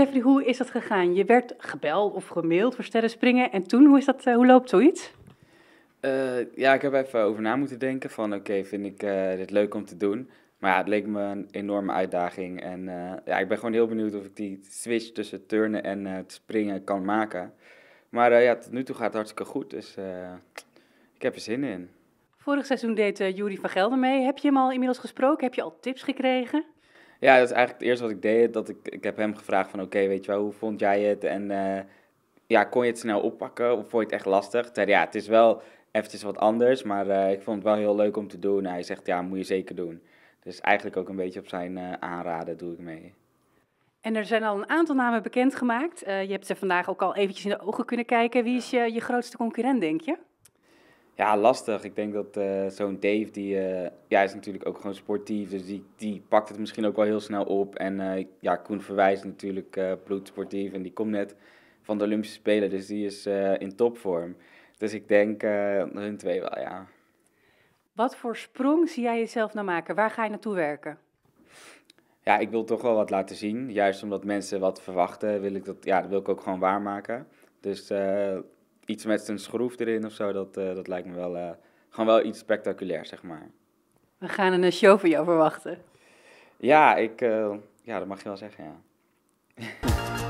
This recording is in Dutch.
Jeffrey, hoe is dat gegaan? Je werd gebeld of gemaild voor sterren springen. En toen, hoe, is dat, eh, hoe loopt zoiets? Eh, ja, ik heb even over na moeten denken van oké, vind ik uh, dit leuk om te doen? Maar ja, het leek me een enorme uitdaging. En ja, ik ben gewoon heel benieuwd of ik die switch tussen turnen en het springen kan maken. Maar ja, tot nu toe gaat het hartstikke goed, dus ik heb er zin in. Vorig seizoen deed Jury van Gelder mee. Heb je hem al inmiddels gesproken? Heb je al tips gekregen? Ja, dat is eigenlijk het eerste wat ik deed. Dat ik, ik heb hem gevraagd van oké, weet je wel, hoe vond jij het? En eh, ja, kon je het snel oppakken of vond je het echt lastig? Ik zei ja, het is wel eventjes wat anders, maar eh, ik vond het wel heel leuk om te doen. Hij zegt ja, moet je zeker doen. Dus eigenlijk ook een beetje op zijn eh, aanraden doe ik mee. En er zijn al een aantal namen bekendgemaakt. je hebt ze vandaag ook al eventjes in de ogen kunnen kijken. Wie is je, je grootste concurrent, denk je? Ja, lastig. Ik denk dat eh, zo'n Dave, die uh, ja, is natuurlijk ook gewoon sportief. Dus die, die pakt het misschien ook wel heel snel op. En eh, ja, Koen Verwijs natuurlijk bloedsportief. En die komt net van de Olympische Spelen. Dus die is in topvorm. Dus ik denk hun twee wel, ja. Wat voor sprong zie jij jezelf nou maken? Waar ga je naartoe werken? Ja, ik wil toch wel wat laten zien. Juist omdat mensen wat verwachten, wil ik dat, ja, dat wil ik ook gewoon waarmaken. Dus iets met een schroef erin of zo, dat, eh, dat lijkt me wel, eh, gewoon wel iets spectaculairs, zeg maar. We gaan een show van jou verwachten. Ja, ik, eh, ja dat mag je wel zeggen, ja.